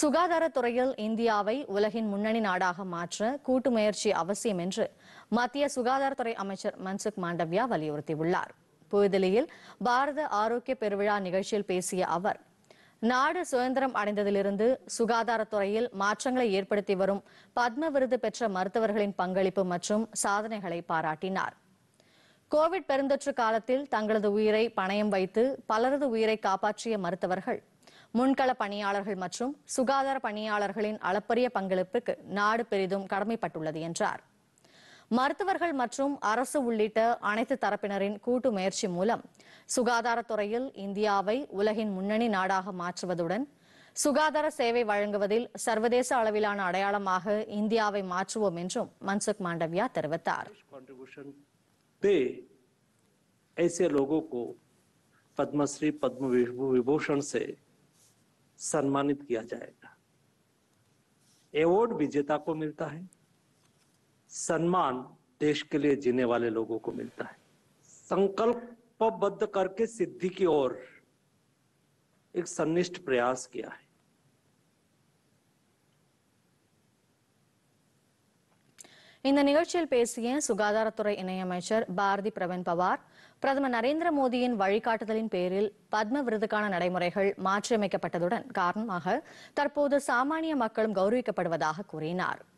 சுகாதாரத்துறையில் இந்தியாவை உலகின் முன்னணி நாடாக மாற்ற கூட்டு முயற்சி அவசியம் என்று மத்திய சுகாதாரத்துறை அமைச்சர் மன்சுக் மாண்டவியா வலியுறுத்தியுள்ளார் புதுதில்லியில் பாரத ஆரோக்கிய பெருவிழா நிகழ்ச்சியில் பேசிய அவர் நாடு சுதந்திரம் அடைந்ததிலிருந்து சுகாதாரத்துறையில் மாற்றங்களை ஏற்படுத்தி வரும் பத்ம விருது பெற்ற மருத்துவர்களின் பங்களிப்பு மற்றும் சாதனைகளை பாராட்டினார் கோவிட் பெருந்தொற்று காலத்தில் தங்களது உயிரை பணயம் வைத்து பலரது உயிரை காப்பாற்றிய மருத்துவர்கள் முன்கள பணியாளர்கள் மற்றும் சுகாதார பணியாளர்களின் அளப்பரிய பங்களிப்புக்கு நாடு பெரிதும் கடமைப்பட்டுள்ளது என்றார் மருத்துவர்கள் மற்றும் அரசு உள்ளிட்ட அனைத்து தரப்பினரின் கூட்டு முயற்சி மூலம் சுகாதாரத்துறையில் இந்தியாவை உலகின் முன்னணி நாடாக மாற்றுவதுடன் சுகாதார சேவை வழங்குவதில் சர்வதேச அளவிலான அடையாளமாக இந்தியாவை மாற்றுவோம் என்றும் மன்சுக் மாண்டவியா தெரிவித்தார் सम्मानित किया जाएगा एवॉर्ड विजेता को मिलता है सम्मान देश के लिए जीने वाले लोगों को मिलता है संकल्पबद्ध करके सिद्धि की ओर एक सन्निष्ठ प्रयास किया है இந்த நிகழ்ச்சியில் பேசிய சுகாதாரத்துறை இணையமைச்சர் பாரதி பிரவீன் பவார் பிரதமர் நரேந்திர மோடியின் வழிகாட்டுதலின் பேரில் பத்ம விருதுக்கான நடைமுறைகள் மாற்றியமைக்கப்பட்டதுடன் காரணமாக தற்போது சாமானிய மக்களும் கௌரவிக்கப்படுவதாக கூறினாா்